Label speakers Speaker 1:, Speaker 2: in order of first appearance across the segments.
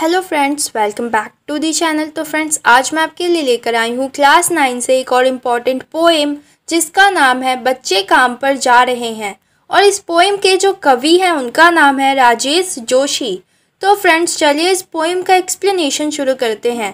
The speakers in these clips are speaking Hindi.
Speaker 1: hello friends welcome back to the channel तो फ्रेंड्स आज मैं आपके लिए लेकर आई हूँ क्लास नाइन से एक और इम्पॉर्टेंट पोएम जिसका नाम है बच्चे काम पर जा रहे हैं और इस पोएम के जो कवि हैं उनका नाम है राजेश जोशी तो फ्रेंड्स चलिए इस पोएम का एक्सप्लेनेशन शुरू करते हैं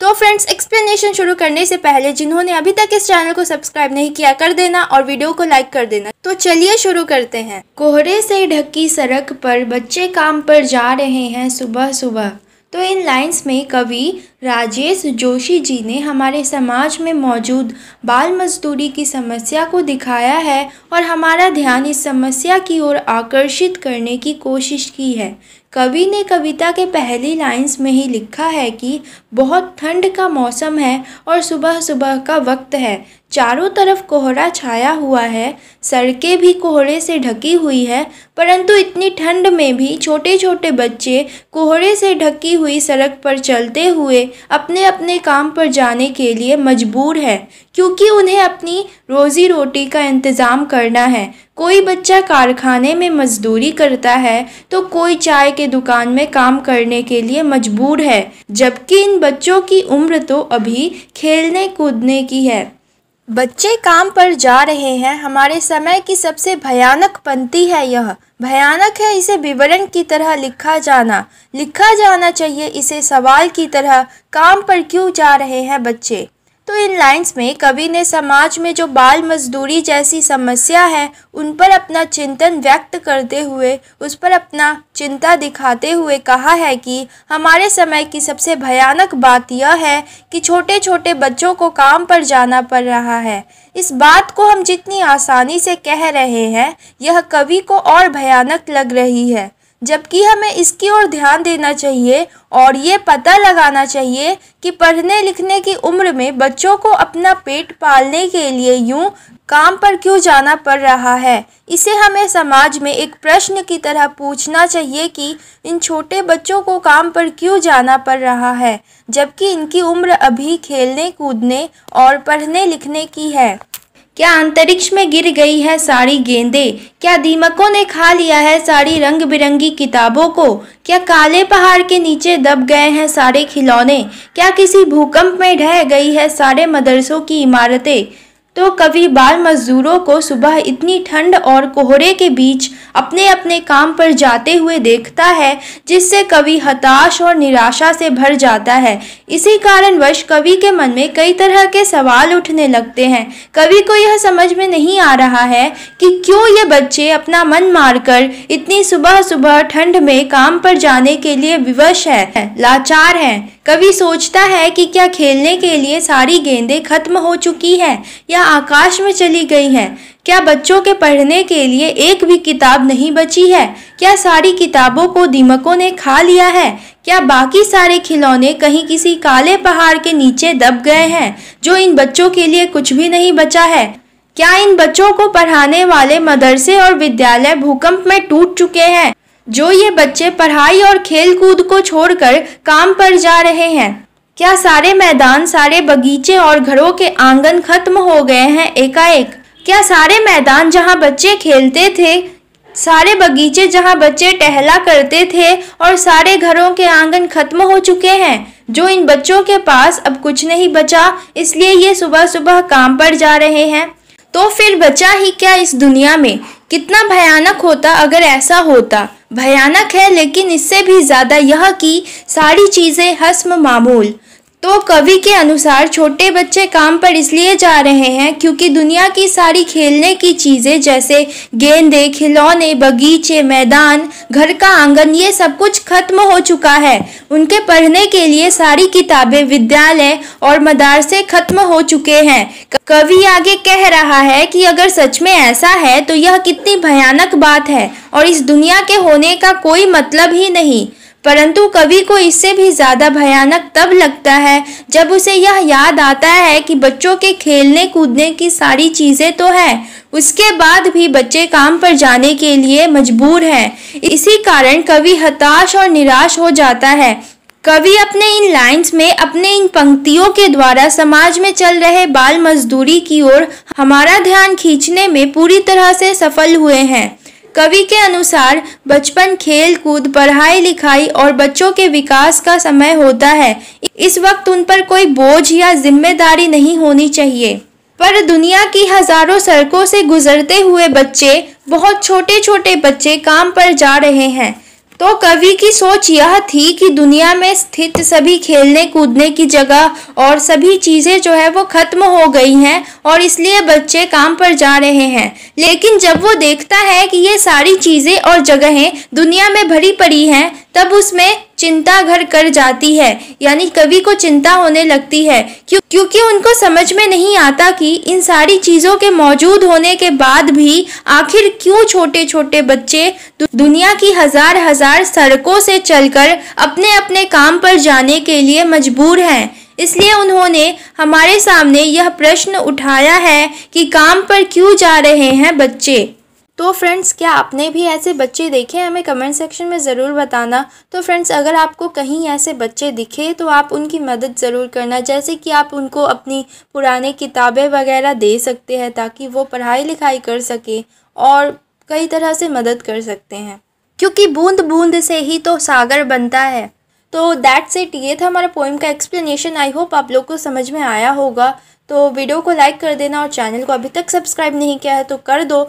Speaker 1: तो फ्रेंड्स एक्सप्लेनेशन शुरू करने से पहले जिन्होंने अभी तक इस चैनल को सब्सक्राइब नहीं किया कर देना और वीडियो को लाइक कर देना तो चलिए शुरू करते हैं कोहरे से ढकी सड़क पर बच्चे काम पर जा रहे हैं सुबह सुबह तो इन लाइंस में कवि राजेश जोशी जी ने हमारे समाज में मौजूद बाल मजदूरी की समस्या को दिखाया है और हमारा ध्यान इस समस्या की ओर आकर्षित करने की कोशिश की है कवि ने कविता के पहली लाइंस में ही लिखा है कि बहुत ठंड का मौसम है और सुबह सुबह का वक्त है चारों तरफ कोहरा छाया हुआ है सड़कें भी कोहरे से ढकी हुई है परंतु इतनी ठंड में भी छोटे छोटे बच्चे कोहरे से ढकी हुई सड़क पर चलते हुए अपने अपने काम पर जाने के लिए मजबूर है क्योंकि उन्हें अपनी रोज़ी रोटी का इंतज़ाम करना है कोई बच्चा कारखाने में मजदूरी करता है तो कोई चाय के दुकान में काम करने के लिए मजबूर है जबकि इन बच्चों की उम्र तो अभी खेलने कूदने की है बच्चे काम पर जा रहे हैं हमारे समय की सबसे भयानक पंक्ति है यह भयानक है इसे विवरण की तरह लिखा जाना लिखा जाना चाहिए इसे सवाल की तरह काम पर क्यों जा रहे हैं बच्चे तो इन लाइंस में कवि ने समाज में जो बाल मजदूरी जैसी समस्या है उन पर अपना चिंतन व्यक्त करते हुए उस पर अपना चिंता दिखाते हुए कहा है कि हमारे समय की सबसे भयानक बात यह है कि छोटे छोटे बच्चों को काम पर जाना पड़ रहा है इस बात को हम जितनी आसानी से कह रहे हैं यह कवि को और भयानक लग रही है जबकि हमें इसकी ओर ध्यान देना चाहिए और ये पता लगाना चाहिए कि पढ़ने लिखने की उम्र में बच्चों को अपना पेट पालने के लिए यूं काम पर क्यों जाना पड़ रहा है इसे हमें समाज में एक प्रश्न की तरह पूछना चाहिए कि इन छोटे बच्चों को काम पर क्यों जाना पड़ रहा है जबकि इनकी उम्र अभी खेलने कूदने और पढ़ने लिखने की है क्या अंतरिक्ष में गिर गई है सारी गेंदे क्या दीमकों ने खा लिया है सारी रंग बिरंगी किताबों को क्या काले पहाड़ के नीचे दब गए हैं सारे खिलौने क्या किसी भूकंप में ढह गई है सारे मदरसों की इमारतें तो कभी बाल मजदूरों को सुबह इतनी ठंड और कोहरे के बीच अपने अपने काम पर जाते हुए देखता है जिससे कवि हताश और निराशा से भर जाता है इसी कारणवश कवि के मन में कई तरह के सवाल उठने लगते हैं कवि को यह समझ में नहीं आ रहा है कि क्यों ये बच्चे अपना मन मारकर इतनी सुबह सुबह ठंड में काम पर जाने के लिए विवश है लाचार हैं कवि सोचता है कि क्या खेलने के लिए सारी गेंदें खत्म हो चुकी हैं या आकाश में चली गई हैं क्या बच्चों के पढ़ने के लिए एक भी किताब नहीं बची है क्या सारी किताबों को दीमकों ने खा लिया है क्या बाकी सारे खिलौने कहीं किसी काले पहाड़ के नीचे दब गए हैं जो इन बच्चों के लिए कुछ भी नहीं बचा है क्या इन बच्चों को पढ़ाने वाले मदरसे और विद्यालय भूकंप में टूट चुके हैं जो ये बच्चे पढ़ाई और खेल कूद को छोड़कर काम पर जा रहे हैं क्या सारे मैदान सारे बगीचे और घरों के आंगन खत्म हो गए हैं एकाएक क्या सारे मैदान जहां बच्चे खेलते थे सारे बगीचे जहां बच्चे टहला करते थे और सारे घरों के आंगन खत्म हो चुके हैं जो इन बच्चों के पास अब कुछ नहीं बचा इसलिए ये सुबह सुबह काम पर जा रहे हैं तो फिर बचा ही क्या इस दुनिया में कितना भयानक होता अगर ऐसा होता भयानक है लेकिन इससे भी ज़्यादा यह कि सारी चीज़ें हस्म मामूल तो कवि के अनुसार छोटे बच्चे काम पर इसलिए जा रहे हैं क्योंकि दुनिया की सारी खेलने की चीज़ें जैसे गेंदे खिलौने बगीचे मैदान घर का आंगन ये सब कुछ खत्म हो चुका है उनके पढ़ने के लिए सारी किताबें विद्यालय और मदारसे खत्म हो चुके हैं कवि आगे कह रहा है कि अगर सच में ऐसा है तो यह कितनी भयानक बात है और इस दुनिया के होने का कोई मतलब ही नहीं परंतु कवि को इससे भी ज़्यादा भयानक तब लगता है जब उसे यह याद आता है कि बच्चों के खेलने कूदने की सारी चीज़ें तो है उसके बाद भी बच्चे काम पर जाने के लिए मजबूर हैं इसी कारण कवि हताश और निराश हो जाता है कवि अपने इन लाइंस में अपने इन पंक्तियों के द्वारा समाज में चल रहे बाल मजदूरी की ओर हमारा ध्यान खींचने में पूरी तरह से सफल हुए हैं कवि के अनुसार बचपन खेल कूद पढ़ाई लिखाई और बच्चों के विकास का समय होता है इस वक्त उन पर कोई बोझ या जिम्मेदारी नहीं होनी चाहिए पर दुनिया की हजारों सड़कों से गुजरते हुए बच्चे बहुत छोटे छोटे बच्चे काम पर जा रहे हैं तो कवि की सोच यह थी कि दुनिया में स्थित सभी खेलने कूदने की जगह और सभी चीज़ें जो है वो ख़त्म हो गई हैं और इसलिए बच्चे काम पर जा रहे हैं लेकिन जब वो देखता है कि ये सारी चीज़ें और जगहें दुनिया में भरी पड़ी हैं तब उसमें चिंता घर कर जाती है यानी कवि को चिंता होने लगती है क्यों क्योंकि उनको समझ में नहीं आता कि इन सारी चीज़ों के मौजूद होने के बाद भी आखिर क्यों छोटे छोटे बच्चे दुनिया की हजार हजार सड़कों से चलकर अपने अपने काम पर जाने के लिए मजबूर हैं इसलिए उन्होंने हमारे सामने यह प्रश्न उठाया है कि काम पर क्यों जा रहे हैं बच्चे तो फ्रेंड्स क्या आपने भी ऐसे बच्चे देखे हमें कमेंट सेक्शन में ज़रूर बताना तो फ्रेंड्स अगर आपको कहीं ऐसे बच्चे दिखे तो आप उनकी मदद ज़रूर करना जैसे कि आप उनको अपनी पुराने किताबें वगैरह दे सकते हैं ताकि वो पढ़ाई लिखाई कर सके और कई तरह से मदद कर सकते हैं क्योंकि बूंद बूंद से ही तो सागर बनता है तो दैट्स इट ये था हमारा पोइम का एक्सप्लेनेशन आई होप आप लोग को समझ में आया होगा तो वीडियो को लाइक कर देना और चैनल को अभी तक सब्सक्राइब नहीं किया है तो कर दो